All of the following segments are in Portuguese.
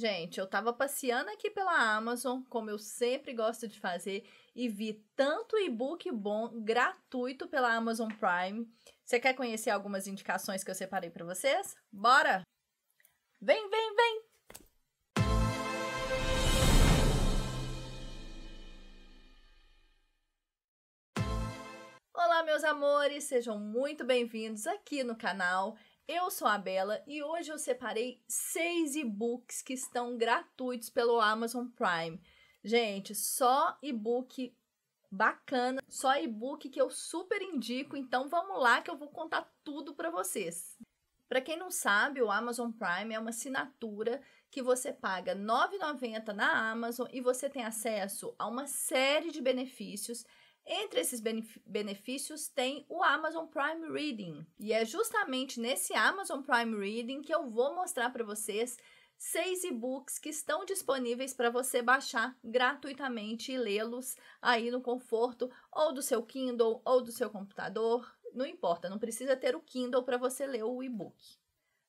Gente, eu tava passeando aqui pela Amazon, como eu sempre gosto de fazer, e vi tanto e-book bom gratuito pela Amazon Prime. Você quer conhecer algumas indicações que eu separei para vocês? Bora! Vem, vem, vem! Olá, meus amores, sejam muito bem-vindos aqui no canal. Eu sou a Bela e hoje eu separei seis e-books que estão gratuitos pelo Amazon Prime. Gente, só e-book bacana, só e-book que eu super indico, então vamos lá que eu vou contar tudo para vocês. Para quem não sabe, o Amazon Prime é uma assinatura que você paga R$ 9,90 na Amazon e você tem acesso a uma série de benefícios entre esses benefícios tem o Amazon Prime Reading. E é justamente nesse Amazon Prime Reading que eu vou mostrar para vocês seis e-books que estão disponíveis para você baixar gratuitamente e lê-los aí no conforto ou do seu Kindle ou do seu computador, não importa, não precisa ter o Kindle para você ler o e-book.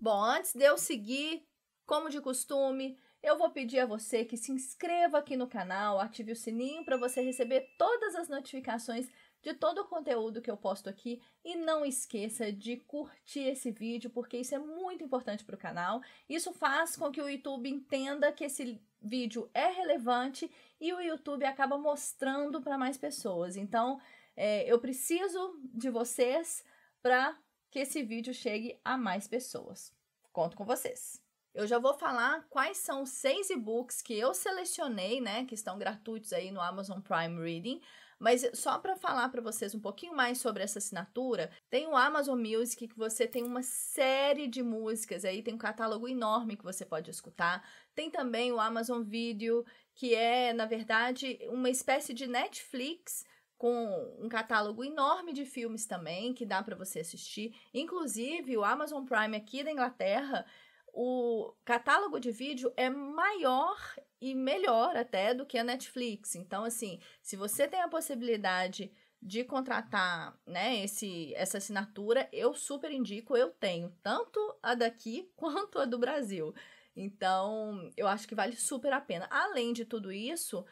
Bom, antes de eu seguir, como de costume, eu vou pedir a você que se inscreva aqui no canal, ative o sininho para você receber todas as notificações de todo o conteúdo que eu posto aqui e não esqueça de curtir esse vídeo porque isso é muito importante para o canal. Isso faz com que o YouTube entenda que esse vídeo é relevante e o YouTube acaba mostrando para mais pessoas. Então, é, eu preciso de vocês para que esse vídeo chegue a mais pessoas. Conto com vocês! Eu já vou falar quais são os seis e-books que eu selecionei, né, que estão gratuitos aí no Amazon Prime Reading. Mas só para falar para vocês um pouquinho mais sobre essa assinatura, tem o Amazon Music que você tem uma série de músicas aí, tem um catálogo enorme que você pode escutar. Tem também o Amazon Video, que é, na verdade, uma espécie de Netflix com um catálogo enorme de filmes também que dá para você assistir. Inclusive, o Amazon Prime aqui da Inglaterra o catálogo de vídeo é maior e melhor até do que a Netflix. Então, assim, se você tem a possibilidade de contratar, né, esse, essa assinatura, eu super indico, eu tenho tanto a daqui quanto a do Brasil. Então, eu acho que vale super a pena. Além de tudo isso,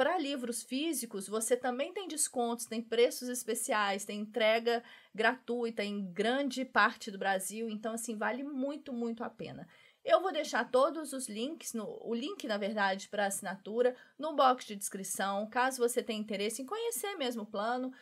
para livros físicos, você também tem descontos, tem preços especiais, tem entrega gratuita em grande parte do Brasil, então assim vale muito, muito a pena. Eu vou deixar todos os links, no, o link, na verdade, para assinatura, no box de descrição. Caso você tenha interesse em conhecer mesmo o plano,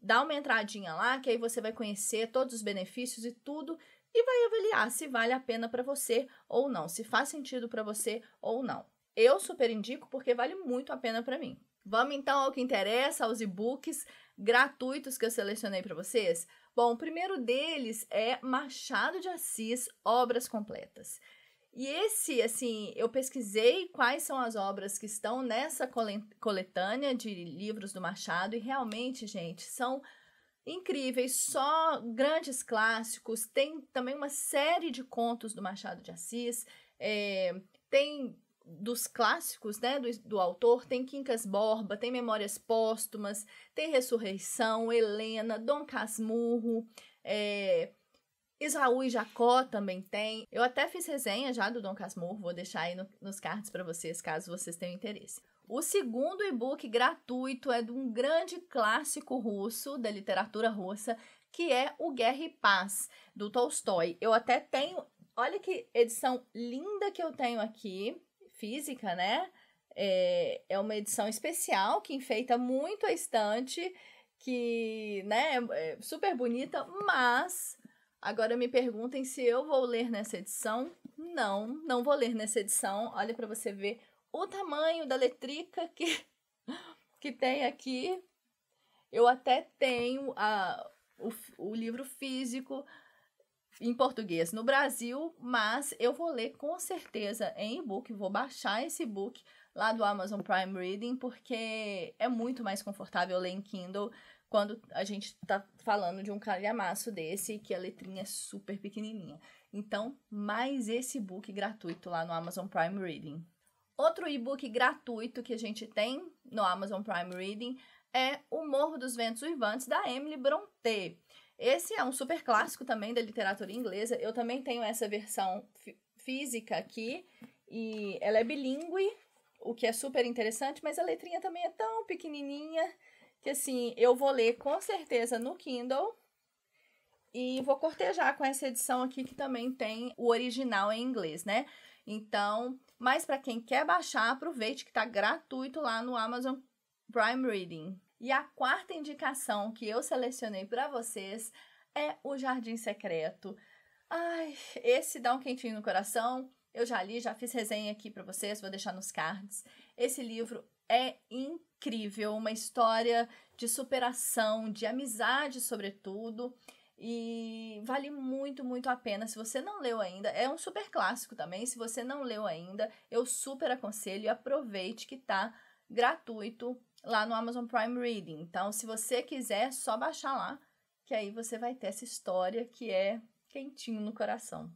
dá uma entradinha lá, que aí você vai conhecer todos os benefícios e tudo e vai avaliar se vale a pena para você ou não, se faz sentido para você ou não. Eu super indico porque vale muito a pena para mim. Vamos então ao que interessa, aos e-books gratuitos que eu selecionei para vocês. Bom, o primeiro deles é Machado de Assis, Obras Completas. E esse, assim, eu pesquisei quais são as obras que estão nessa coletânea de livros do Machado e realmente, gente, são incríveis, só grandes clássicos. Tem também uma série de contos do Machado de Assis, é, tem dos clássicos, né, do, do, autor, tem Quincas Borba, tem Memórias Póstumas, tem Ressurreição, Helena, Dom Casmurro, é, Isaú e Jacó também tem. Eu até fiz resenha já do Dom Casmurro, vou deixar aí no, nos cards para vocês, caso vocês tenham interesse. O segundo e-book gratuito é de um grande clássico russo da literatura russa, que é o Guerra e Paz, do Tolstói. Eu até tenho, olha que edição linda que eu tenho aqui física, né? É, é uma edição especial que enfeita muito a estante, que né, é, é super bonita, mas agora me perguntem se eu vou ler nessa edição. Não, não vou ler nessa edição. Olha para você ver o tamanho da letrica que, que tem aqui. Eu até tenho a, o, o livro físico, em português no Brasil, mas eu vou ler com certeza em e-book, vou baixar esse e-book lá do Amazon Prime Reading, porque é muito mais confortável ler em Kindle quando a gente tá falando de um calhamaço desse, que a letrinha é super pequenininha. Então, mais esse e-book gratuito lá no Amazon Prime Reading. Outro e-book gratuito que a gente tem no Amazon Prime Reading é O Morro dos Ventos Uivantes, da Emily Brontë. Esse é um super clássico também da literatura inglesa. Eu também tenho essa versão física aqui e ela é bilíngue, o que é super interessante, mas a letrinha também é tão pequenininha que assim, eu vou ler com certeza no Kindle e vou cortejar com essa edição aqui que também tem o original em inglês, né? Então, mas para quem quer baixar, aproveite que está gratuito lá no Amazon Prime Reading. E a quarta indicação que eu selecionei para vocês é O Jardim Secreto. Ai, esse dá um quentinho no coração. Eu já li, já fiz resenha aqui para vocês, vou deixar nos cards. Esse livro é incrível, uma história de superação, de amizade, sobretudo. E vale muito, muito a pena. Se você não leu ainda, é um super clássico também. Se você não leu ainda, eu super aconselho e aproveite que tá gratuito lá no Amazon Prime Reading. Então, se você quiser, é só baixar lá, que aí você vai ter essa história que é quentinho no coração.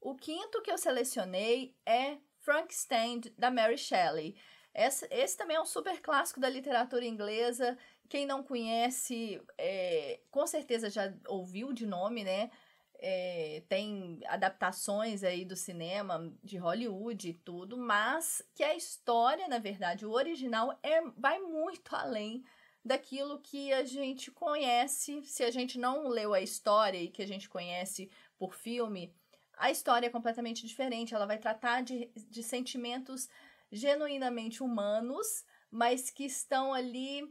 O quinto que eu selecionei é Frankenstein da Mary Shelley. Esse, esse, também é um super clássico da literatura inglesa. Quem não conhece, é, com certeza já ouviu de nome, né? é, tem adaptações aí do cinema, de Hollywood e tudo, mas que a história, na verdade, o original é, vai muito além daquilo que a gente conhece. Se a gente não leu a história e que a gente conhece por filme, a história é completamente diferente. Ela vai tratar de, de sentimentos genuinamente humanos, mas que estão ali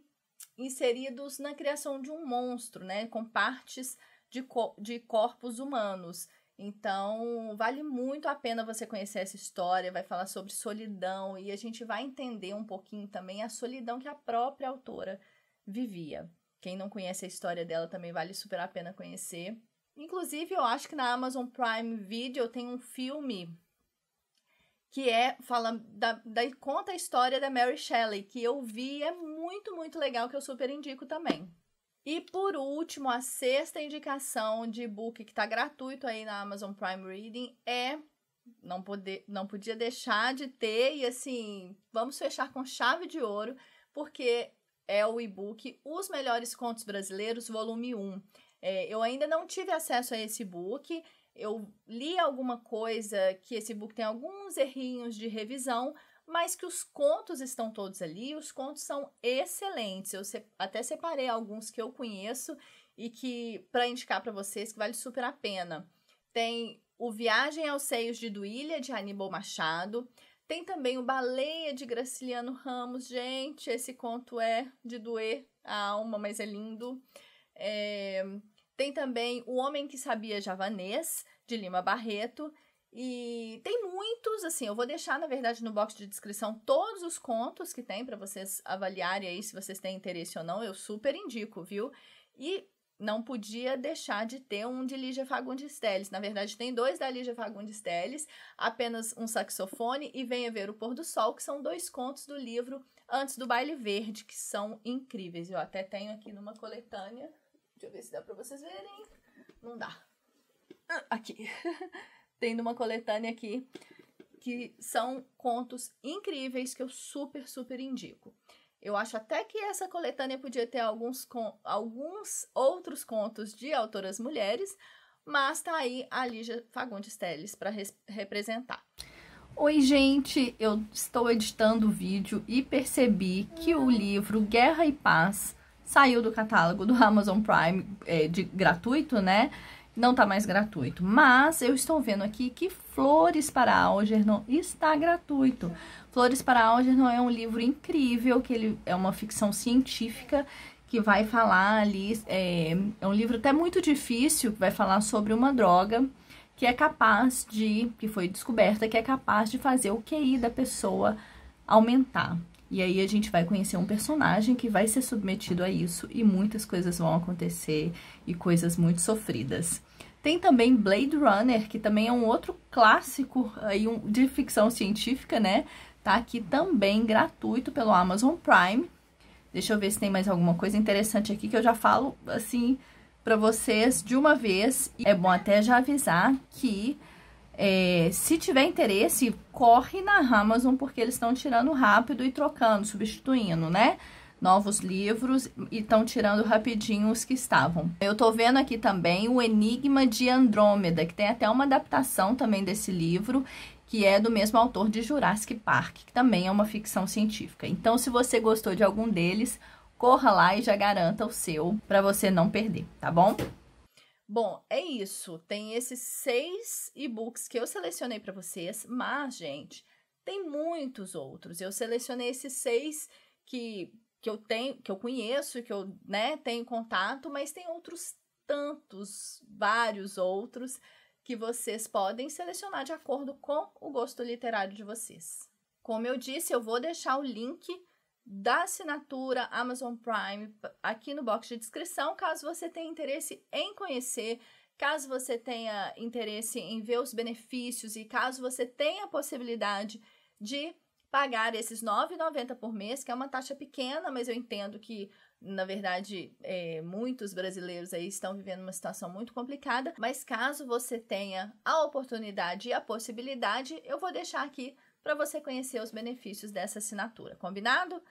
inseridos na criação de um monstro, né? Com partes de, de corpos humanos. Então, vale muito a pena você conhecer essa história, vai falar sobre solidão e a gente vai entender um pouquinho também a solidão que a própria autora vivia. Quem não conhece a história dela também vale super a pena conhecer. Inclusive, eu acho que na Amazon Prime Video tem um filme que é fala da, da, conta a história da Mary Shelley, que eu vi, é muito, muito legal que eu super indico também. E por último, a sexta indicação de e-book que está gratuito aí na Amazon Prime Reading é não poder, não podia deixar de ter e assim, vamos fechar com chave de ouro, porque é o e-book Os Melhores Contos Brasileiros, volume 1. É, eu ainda não tive acesso a esse e-book, eu li alguma coisa que esse e-book tem alguns errinhos de revisão, mas que os contos estão todos ali, os contos são excelentes. Eu se, até separei alguns que eu conheço e que para indicar para vocês que vale super a pena. Tem o Viagem aos Seios de Duília de Aníbal Machado, tem também o Baleia de Graciliano Ramos. Gente, esse conto é de doer a alma, mas é lindo. É... Tem também O Homem que Sabia Javanês, de Lima Barreto. E tem muitos, assim, eu vou deixar, na verdade, no box de descrição todos os contos que tem para vocês avaliarem aí se vocês têm interesse ou não. Eu super indico, viu? E não podia deixar de ter um de Lígia Fagundes Telles. Na verdade, tem dois da Lígia Fagundes Telles, apenas um saxofone e Venha Ver o Pôr do Sol, que são dois contos do livro Antes do Baile Verde, que são incríveis. Eu até tenho aqui numa coletânea. Deixa eu ver se dá para vocês verem. Não dá. Ah, aqui. tendo uma coletânea aqui que são contos incríveis que eu super, super indico. Eu acho até que essa coletânea podia ter alguns, com, alguns outros contos de autoras mulheres, mas tá aí a Lígia Fagundes Teles para representar. Oi, gente! Eu estou editando o vídeo e percebi que o livro Guerra e Paz saiu do catálogo do Amazon Prime é, de gratuito, né? não tá mais gratuito. Mas eu estou vendo aqui que Flores para Algernon está gratuito. Flores para Algernon é um livro incrível, que ele é uma ficção científica que vai falar ali. É, é um livro até muito difícil, que vai falar sobre uma droga que é capaz de, que foi descoberta, que é capaz de fazer o QI da pessoa aumentar. E aí a gente vai conhecer um personagem que vai ser submetido a isso e muitas coisas vão acontecer e coisas muito sofridas. Tem também Blade Runner, que também é um outro clássico aí de ficção científica, né? Tá aqui também gratuito pelo Amazon Prime. Deixa eu ver se tem mais alguma coisa interessante aqui que eu já falo assim para vocês de uma vez. É bom até já avisar que é, se tiver interesse, corre na Amazon, porque eles estão tirando rápido e trocando, substituindo, né? Novos livros e estão tirando rapidinho os que estavam. Eu tô vendo aqui também o Enigma de Andrômeda, que tem até uma adaptação também desse livro, que é do mesmo autor de Jurassic Park, que também é uma ficção científica. Então, se você gostou de algum deles, corra lá e já garanta o seu para você não perder, tá bom? Bom, é isso. Tem esses seis e-books que eu selecionei para vocês, mas, gente, tem muitos outros. Eu selecionei esses seis que, que eu tenho, que eu conheço, que eu né, tenho contato, mas tem outros tantos, vários outros que vocês podem selecionar de acordo com o gosto literário de vocês. Como eu disse, eu vou deixar o link da assinatura Amazon Prime aqui no box de descrição, caso você tenha interesse em conhecer, caso você tenha interesse em ver os benefícios e caso você tenha a possibilidade de pagar esses R$ 9,90 por mês, que é uma taxa pequena, mas eu entendo que na verdade, é, muitos brasileiros aí estão vivendo uma situação muito complicada, mas caso você tenha a oportunidade e a possibilidade, eu vou deixar aqui para você conhecer os benefícios dessa assinatura, combinado?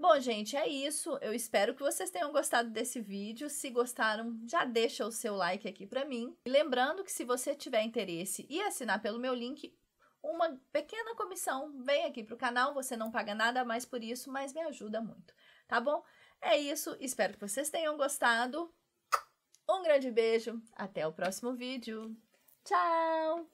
Bom, gente, é isso. Eu espero que vocês tenham gostado desse vídeo. Se gostaram, já deixa o seu like aqui para mim. E lembrando que se você tiver interesse e assinar pelo meu link, uma pequena comissão vem aqui para o canal. Você não paga nada mais por isso, mas me ajuda muito, tá bom? É isso. Espero que vocês tenham gostado. Um grande beijo. Até o próximo vídeo. Tchau!